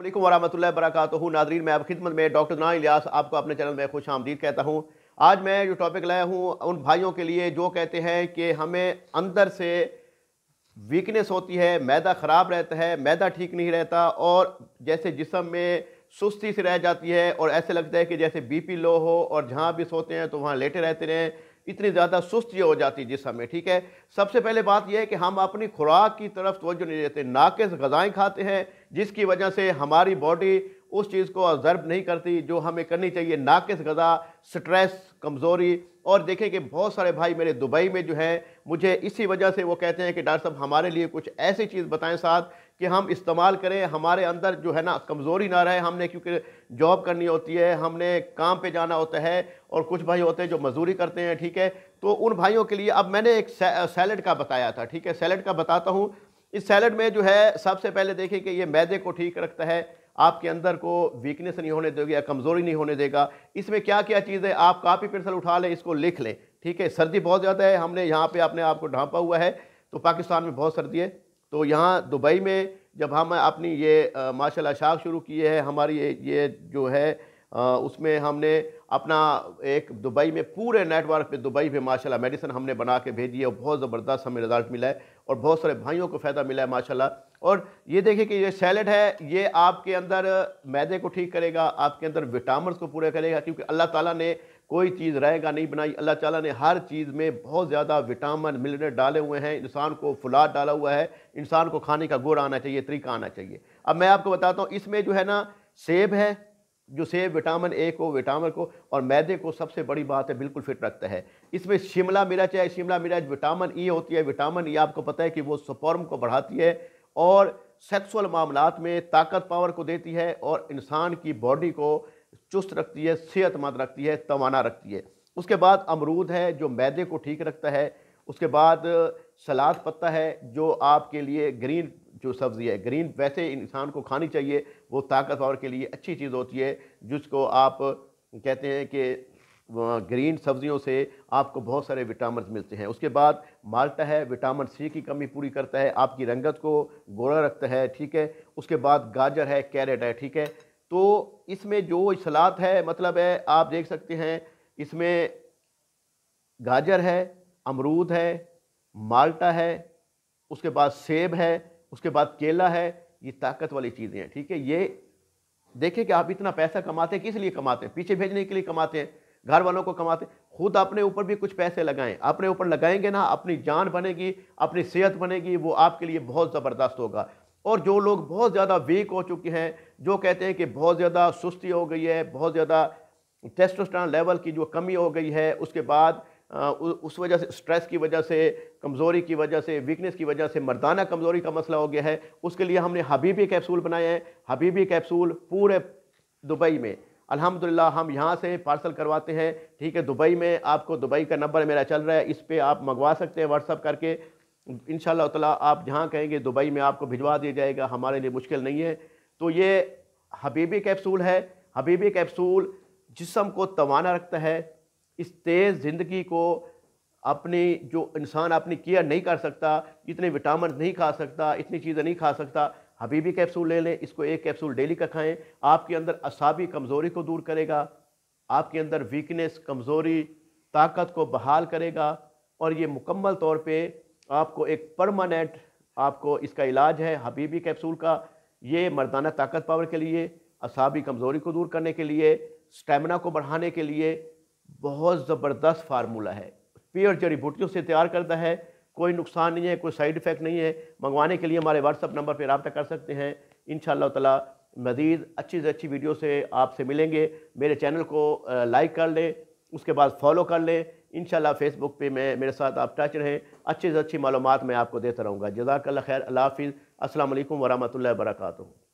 अल्लाम वरहमल वर्क मैं आप खिदमत में डॉक्टर जना इलियास आपको अपने चैनल में खुश आमदीद कहता हूँ आज मैं जो टॉपिक लाया हूँ उन भाइयों के लिए जो कहते हैं कि हमें अंदर से वीकनेस होती है मैदा ख़राब रहता है मैदा ठीक नहीं रहता और जैसे जिसम में सुस्ती से रह जाती है और ऐसे लगता है कि जैसे बीपी लो हो और जहाँ भी सोते हैं तो वहाँ लेटे रहते रहें इतनी ज़्यादा सुस्त ये हो जाती है जिस में ठीक है सबसे पहले बात यह है कि हम अपनी खुराक की तरफ तोज्जो नहीं देते नाकस गज़ाएँ खाते हैं जिसकी वजह से हमारी बॉडी उस चीज़ को ऑब्जर्व नहीं करती जो हमें करनी चाहिए नाकस गज़ा स्ट्रेस कमज़ोरी और देखें कि बहुत सारे भाई मेरे दुबई में जो हैं मुझे इसी वजह से वो कहते हैं कि डॉक्टर साहब हमारे लिए कुछ ऐसी चीज़ बताएं साथ कि हम इस्तेमाल करें हमारे अंदर जो है ना कमज़ोरी ना रहे हमने क्योंकि जॉब करनी होती है हमने काम पे जाना होता है और कुछ भाई होते हैं जो मजदूरी करते हैं ठीक है तो उन भाइयों के लिए अब मैंने एक सैलड का बताया था ठीक है सैलड का बताता हूँ इस सैलड में जो है सबसे पहले देखें कि ये मैदे को ठीक रखता है आपके अंदर को वीकनेस नहीं होने देगा कमज़ोरी नहीं होने देगा इसमें क्या क्या चीज़ है आप कापी पेंसिल उठा लें इसको लिख लें ठीक है सर्दी बहुत ज़्यादा है हमने यहाँ पे अपने आप को ढांपा हुआ है तो पाकिस्तान में बहुत सर्दी है तो यहाँ दुबई में जब हम अपनी ये माशाल्लाह शाख शुरू किए है हमारी ये ये जो है आ, उसमें हमने अपना एक दुबई में पूरे नेटवर्क पे दुबई पे माशाल्लाह मेडिसिन हमने बना के भेजी है और बहुत ज़बरदस्त हमें रिज़ल्ट मिला है और बहुत सारे भाइयों को फ़ायदा मिला है माशाल्लाह और ये देखिए कि ये सैलड है ये आपके अंदर मैदे को ठीक करेगा आपके अंदर विटामिन को पूरा करेगा क्योंकि अल्लाह ताला ने कोई चीज़ रहेगा नहीं बनाई अल्लाह ताला ने हर चीज़ में बहुत ज़्यादा विटामिन मिलने डाले हुए हैं इंसान को फुलाद डाला हुआ है इंसान को खाने का गुड़ आना चाहिए तरीका आना चाहिए अब मैं आपको बताता हूँ इसमें जो है ना सेब है जो सेब विटामिन ए को विटामिन को और मैदे को सबसे बड़ी बात है बिल्कुल फिट रखता है इसमें शिमला मिर्च है शिमला मिर्च विटामिन ई होती है विटामिन ई आपको पता है कि वो सपोर्म को बढ़ाती है और सेक्सुअल मामलात में ताकत पावर को देती है और इंसान की बॉडी को चुस्त रखती है सेहतमंद रखती है तवाना रखती है उसके बाद अमरूद है जो मैदे को ठीक रखता है उसके बाद सलाद पत्ता है जो आपके लिए ग्रीन जो सब्ज़ी है ग्रीन वैसे इंसान को खानी चाहिए वो ताकतवर के लिए अच्छी चीज़ होती है जिसको आप कहते हैं कि ग्रीन सब्जियों से आपको बहुत सारे विटामिन मिलते हैं उसके बाद माल्टा है विटामिन सी की कमी पूरी करता है आपकी रंगत को गोरा रखता है ठीक है उसके बाद गाजर है कैरेट है ठीक है तो इसमें जो असलात है मतलब है आप देख सकते हैं इसमें गाजर है अमरूद है माल्टा है उसके बाद सेब है उसके बाद केला है ये ताकत वाली चीज़ें हैं ठीक है ये देखें कि आप इतना पैसा कमाते हैं किस लिए कमाते हैं पीछे भेजने के लिए कमाते हैं घर वालों को कमाते खुद अपने ऊपर भी कुछ पैसे लगाएं अपने ऊपर लगाएंगे ना अपनी जान बनेगी अपनी सेहत बनेगी वो आपके लिए बहुत ज़बरदस्त होगा और जो लोग बहुत ज़्यादा वीक हो चुके हैं जो कहते हैं कि बहुत ज़्यादा सुस्ती हो गई है बहुत ज़्यादा टेस्टोस्टेरोन लेवल की जो कमी हो गई है उसके बाद उस वजह से स्ट्रेस की वजह से कमज़ोरी की वजह से वीकनेस की वजह से मर्दाना कमज़ोरी का मसला हो गया है उसके लिए हमने हबीबी कैप्सूल बनाए हैं हबीबी कैप्सूल पूरे दुबई में अल्हम्दुलिल्लाह हम यहाँ से पार्सल करवाते हैं ठीक है दुबई में आपको दुबई का नंबर मेरा चल रहा है इस पर आप मंगवा सकते हैं व्हाट्सअप करके इन ताला आप जहाँ कहेंगे दुबई में आपको भिजवा दिया जाएगा हमारे लिए मुश्किल नहीं है तो ये हबीबी कैप्सूल है हबीबी कैप्सूल जिसम को तोाना रखता है इस तेज़ ज़िंदगी को अपनी जो इंसान अपनी केयर नहीं कर सकता इतने विटामिन नहीं खा सकता इतनी चीज़ें नहीं खा सकता हबीबी कैप्सूल ले लें इसको एक कैप्सूल डेली का खाएँ आपके अंदर असाबी कमज़ोरी को दूर करेगा आपके अंदर वीकनेस कमज़ोरी ताकत को बहाल करेगा और ये मुकम्मल तौर पे आपको एक परमानेंट आपको इसका इलाज है हबीबी कैप्सूल का ये मर्दाना ताकत पावर के लिए असाबी कमज़ोरी को दूर करने के लिए स्टेमिना को बढ़ाने के लिए बहुत ज़बरदस्त फार्मूला है प्योर जड़ी बूटियों से तैयार करता है कोई नुकसान नहीं है कोई साइड इफ़ेक्ट नहीं है मंगवाने के लिए हमारे व्हाट्सअप नंबर पर रबता कर सकते हैं इन ताला मज़ीद अच्छी से अच्छी वीडियो से आपसे मिलेंगे मेरे चैनल को लाइक कर लें उसके बाद फॉलो कर लें इन फेसबुक पे मैं मेरे साथ आप टच रहें अच्छे से अच्छी मालूम मैं आपको देता रहूँगा जजाकल्ला खैर अल्लाफ़ असल वरहमल वर्का